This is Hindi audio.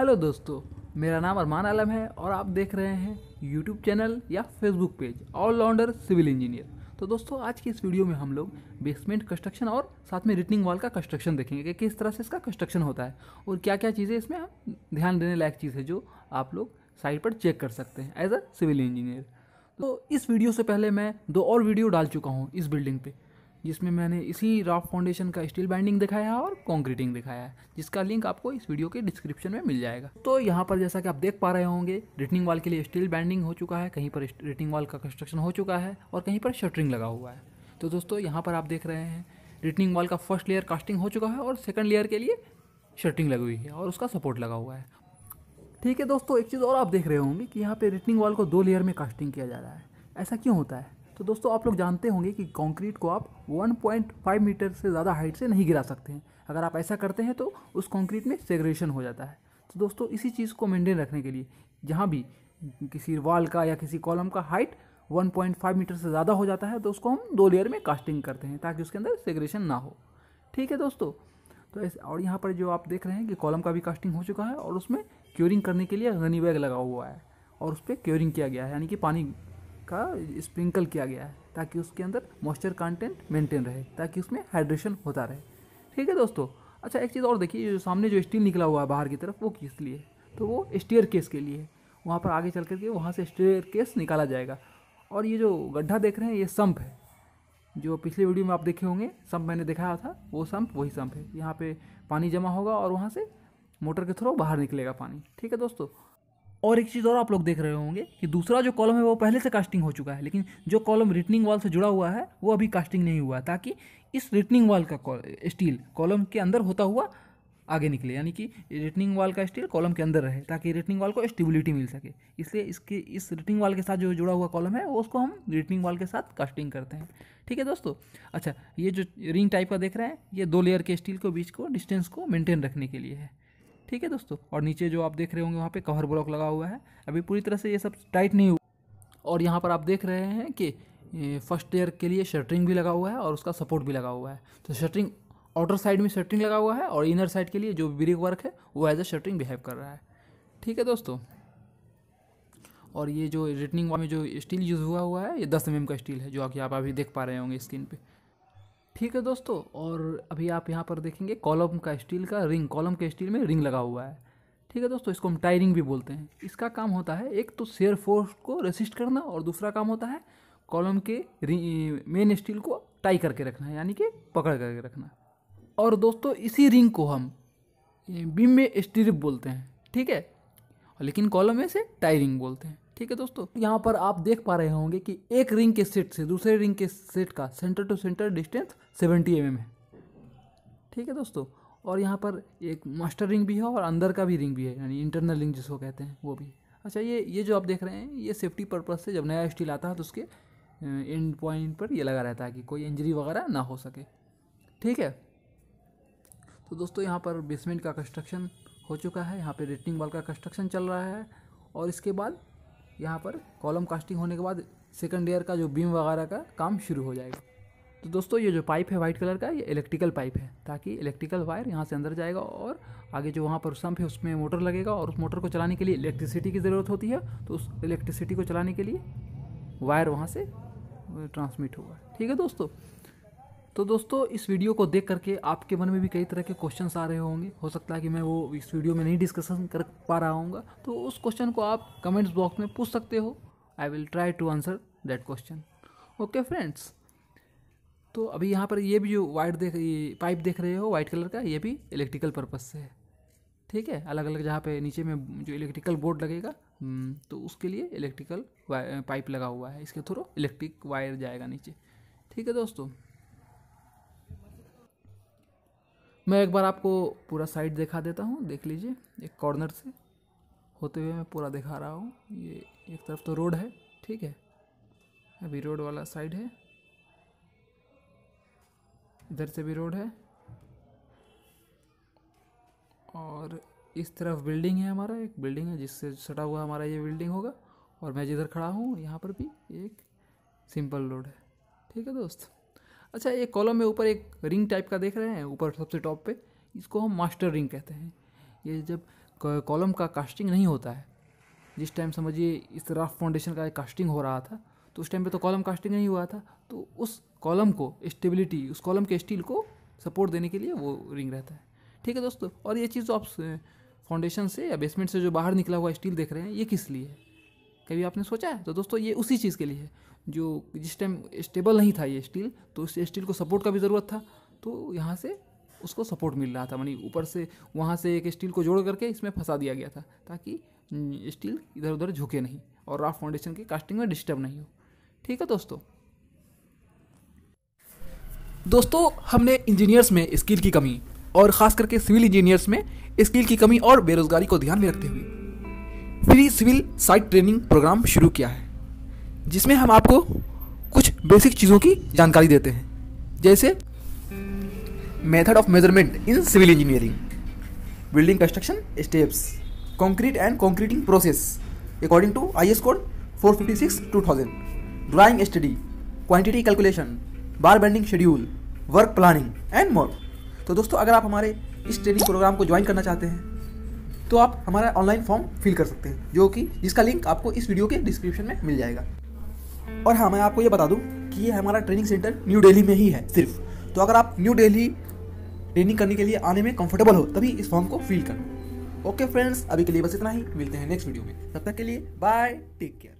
हेलो दोस्तों मेरा नाम अरमान आलम है और आप देख रहे हैं यूट्यूब चैनल या Facebook page all rounder civil engineer तो दोस्तों आज की इस वीडियो में हम लोग बेसमेंट कंस्ट्रक्शन और साथ में रिटनिंग वॉल का कंस्ट्रक्शन देखेंगे कि किस तरह से इसका कंस्ट्रक्शन होता है और क्या क्या चीज़ें इसमें ध्यान देने लायक चीज़ है जो आप लोग साइट पर चेक कर सकते हैं एज अ सिविल इंजीनियर तो इस वीडियो से पहले मैं दो और वीडियो डाल चुका हूँ इस बिल्डिंग पर जिसमें मैंने इसी राफ फाउंडेशन का स्टील बाइंडिंग दिखाया है और कॉन्क्रीटिंग दिखाया है जिसका लिंक आपको इस वीडियो के डिस्क्रिप्शन में मिल जाएगा तो यहाँ पर जैसा कि आप देख पा रहे होंगे रिटनिंग वाल के लिए स्टील बाइंडिंग हो चुका है कहीं पर रिटनिंग वाल का कंस्ट्रक्शन हो चुका है और कहीं पर शटरिंग लगा हुआ है तो दोस्तों यहाँ पर आप देख रहे हैं रिटनिंग वाल का फर्स्ट लेयर कास्टिंग हो चुका है और सेकेंड लेयर के लिए शटरिंग लगी हुई है और उसका सपोर्ट लगा हुआ है ठीक है दोस्तों एक चीज़ और आप देख रहे होंगे कि यहाँ पर रिटनिंग वाल को दो लेयर में कास्टिंग किया जा रहा है ऐसा क्यों होता है तो दोस्तों आप लोग जानते होंगे कि कंक्रीट को आप 1.5 मीटर से ज़्यादा हाइट से नहीं गिरा सकते हैं अगर आप ऐसा करते हैं तो उस कंक्रीट में सेग्रेशन हो जाता है तो दोस्तों इसी चीज़ को मेंटेन रखने के लिए जहाँ भी किसी वाल का या किसी कॉलम का हाइट 1.5 मीटर से ज़्यादा हो जाता है तो उसको हम दो लेयर में कास्टिंग करते हैं ताकि उसके अंदर सेग्रेशन ना हो ठीक है दोस्तों तो ऐसे और यहाँ पर जो आप देख रहे हैं कि कॉलम का भी कास्टिंग हो चुका है और उसमें क्योरिंग करने के लिए रनी बैग लगा हुआ है और उस पर क्योरिंग किया गया है यानी कि पानी का स्प्रिंकल किया गया है ताकि उसके अंदर मॉइस्चर कंटेंट मेंटेन रहे ताकि उसमें हाइड्रेशन होता रहे ठीक है दोस्तों अच्छा एक चीज़ और देखिए जो सामने जो स्टील निकला हुआ है बाहर की तरफ वो किस लिए तो वो स्टेयर केस के लिए वहाँ पर आगे चल करके वहाँ से स्टेयर केस निकाला जाएगा और ये जो गड्ढा देख रहे हैं ये सम्प है जो पिछले वीडियो में आप देखे होंगे सम्प मैंने दिखाया था वो सम्प वही सम्प है यहाँ पर पानी जमा होगा और वहाँ से मोटर के थ्रू बाहर निकलेगा पानी ठीक है दोस्तों और एक चीज़ और आप लोग देख रहे होंगे कि दूसरा जो कॉलम है वो पहले से कास्टिंग हो चुका है लेकिन जो कॉलम रिटनिंग वॉल से जुड़ा हुआ है वो अभी कास्टिंग नहीं हुआ ताकि इस रिटनिंग वॉल का स्टील कॉलम के अंदर होता हुआ आगे निकले यानी कि रिटनिंग वॉल का स्टील कॉलम के अंदर रहे ताकि रिटनिंग वॉल को स्टेबिलिटी मिल सके इसलिए इसके इस रिटनिंग वॉल के साथ जो जुड़ा हुआ कॉलम है उसको हम रिटनिंग वॉल के साथ कास्टिंग करते हैं ठीक है दोस्तों अच्छा ये जो रिंग टाइप का देख रहे हैं ये दो लेयर के स्टील को बीच को डिस्टेंस को मेंटेन रखने के लिए है ठीक है दोस्तों और नीचे जो आप देख रहे होंगे वहाँ पे कवर ब्लॉक लगा हुआ है अभी पूरी तरह से ये सब टाइट नहीं हुआ और यहाँ पर आप देख रहे हैं कि फर्स्ट ईयर के लिए शटरिंग भी लगा हुआ है और उसका सपोर्ट भी लगा हुआ है तो शटरिंग आउटर साइड में शटरिंग लगा हुआ है और इनर साइड के लिए जो ब्रेक वर्क है वो एज अ शटरिंग बिहेव कर रहा है ठीक है दोस्तों और ये जो रिटनिंग में जो स्टील यूज़ हुआ हुआ है ये दस एम mm का स्टील है जो कि आप अभी देख पा रहे होंगे स्क्रीन पर ठीक है दोस्तों और अभी आप यहाँ पर देखेंगे कॉलम का स्टील का रिंग कॉलम के स्टील में रिंग लगा हुआ है ठीक है दोस्तों इसको हम टायरिंग भी बोलते हैं इसका काम होता है एक तो शेयर फोर्स को रेसिस्ट करना और दूसरा काम होता है कॉलम के मेन स्टील को टाई करके रखना है यानी कि पकड़ करके रखना और दोस्तों इसी रिंग को हम बीम में स्ट्रिप बोलते हैं ठीक है लेकिन कॉलम में से टायरिंग बोलते हैं ठीक है दोस्तों यहाँ पर आप देख पा रहे होंगे कि एक रिंग के सेट से दूसरे रिंग के सेट का centre to centre distance seventy m है ठीक है दोस्तों और यहाँ पर एक मास्टर रिंग भी है और अंदर का भी रिंग भी है यानी इंटरनल रिंग जिसको कहते हैं वो भी अच्छा ये ये जो आप देख रहे हैं ये सेफ्टी पर्पज़ से जब नया स्टील आता है तो उसके एंड पॉइंट पर ये लगा रहता है कि कोई इंजरी वगैरह ना हो सके ठीक है तो दोस्तों यहाँ पर बेसमेंट का कंस्ट्रक्शन हो चुका है यहाँ पे रेटिंग वाल का कंस्ट्रक्शन चल रहा है और इसके बाद यहाँ पर कॉलम कास्टिंग होने के बाद सेकेंड ईयर का जो बीम वगैरह का काम शुरू हो जाएगा तो दोस्तों ये जो पाइप है वाइट कलर का ये इलेक्ट्रिकल पाइप है ताकि इलेक्ट्रिकल वायर यहाँ से अंदर जाएगा और आगे जो वहाँ पर सम्प है उसमें मोटर लगेगा और उस मोटर को चलाने के लिए इलेक्ट्रिसिटी की ज़रूरत होती है तो उस इलेक्ट्रिसिटी को चलाने के लिए वायर वहाँ से ट्रांसमिट होगा ठीक है दोस्तों तो दोस्तों इस वीडियो को देख करके आपके मन में भी कई तरह के क्वेश्चन आ रहे होंगे हो सकता है कि मैं वो इस वीडियो में नहीं डिस्कशन कर पा रहा हूँ तो उस क्वेश्चन को आप कमेंट्स बॉक्स में पूछ सकते हो I will try to answer that question okay friends तो अभी यहाँ पर ये भी जो वाइट देख ये पाइप देख रहे हो वाइट कलर का ये भी इलेक्ट्रिकल पर्पज़ से है ठीक है अलग अलग जहाँ पे नीचे में जो इलेक्ट्रिकल बोर्ड लगेगा हम्म, तो उसके लिए इलेक्ट्रिकल पाइप लगा हुआ है इसके थ्रू इलेक्ट्रिक वायर जाएगा नीचे ठीक है दोस्तों मैं एक बार आपको पूरा साइड दिखा देता हूँ देख लीजिए एक कॉर्नर से होते हुए मैं पूरा दिखा रहा हूँ ये एक तरफ तो रोड है ठीक है अभी रोड वाला साइड है इधर से भी रोड है और इस तरफ बिल्डिंग है हमारा एक बिल्डिंग है जिससे सटा हुआ हमारा ये बिल्डिंग होगा और मैं जिधर खड़ा हूँ यहाँ पर भी एक सिंपल रोड है ठीक है दोस्त अच्छा ये कॉलम में ऊपर एक रिंग टाइप का देख रहे हैं ऊपर सबसे टॉप पे इसको हम मास्टर रिंग कहते हैं ये जब कॉलम का कास्टिंग नहीं होता है जिस टाइम समझिए इस राफ फाउंडेशन का कास्टिंग हो रहा था तो उस टाइम पे तो कॉलम कास्टिंग नहीं हुआ था तो उस कॉलम को स्टेबिलिटी उस कॉलम के स्टील को सपोर्ट देने के लिए वो रिंग रहता है ठीक है दोस्तों और ये चीज़ तो आप फाउंडेशन से या बेसमेंट से जो बाहर निकला हुआ स्टील देख रहे हैं ये किस लिए है कभी आपने सोचा है तो दोस्तों ये उसी चीज़ के लिए है जो जिस टाइम स्टेबल नहीं था ये स्टील तो उस स्टील को सपोर्ट का भी ज़रूरत था तो यहाँ से उसको सपोर्ट मिल रहा था मानी ऊपर से वहाँ से एक स्टील को जोड़ करके इसमें फंसा दिया गया था ताकि स्टील इधर उधर झुके नहीं और राफ फाउंडेशन की कास्टिंग में डिस्टर्ब नहीं हो ठीक है दोस्तों दोस्तों हमने इंजीनियर्स में स्किल की कमी और ख़ास करके सिविल इंजीनियर्स में स्किल की कमी और बेरोजगारी को ध्यान में रखते हुए free civil site training programme शुरू किया है जिसमें हम आपको कुछ बेसिक चीज़ों की जानकारी देते हैं जैसे method of measurement in civil engineering building construction steps concrete and concreting process according to I S code four fifty six two thousand drawing study quantity calculation bar bending schedule work planning and more तो दोस्तों अगर आप हमारे इस ट्रेनिंग प्रोग्राम को ज्वाइन करना चाहते हैं तो आप हमारा ऑनलाइन फॉर्म फिल कर सकते हैं जो कि जिसका लिंक आपको इस वीडियो के डिस्क्रिप्शन में मिल जाएगा और हाँ मैं आपको ये बता दूँ कि ये हमारा ट्रेनिंग सेंटर न्यू दिल्ली में ही है सिर्फ तो अगर आप न्यू दिल्ली ट्रेनिंग करने के लिए आने में कंफर्टेबल हो तभी इस फॉर्म को फिल करो ओके फ्रेंड्स अभी के लिए बस इतना ही मिलते हैं नेक्स्ट वीडियो में तब तक के लिए बाय टेक केयर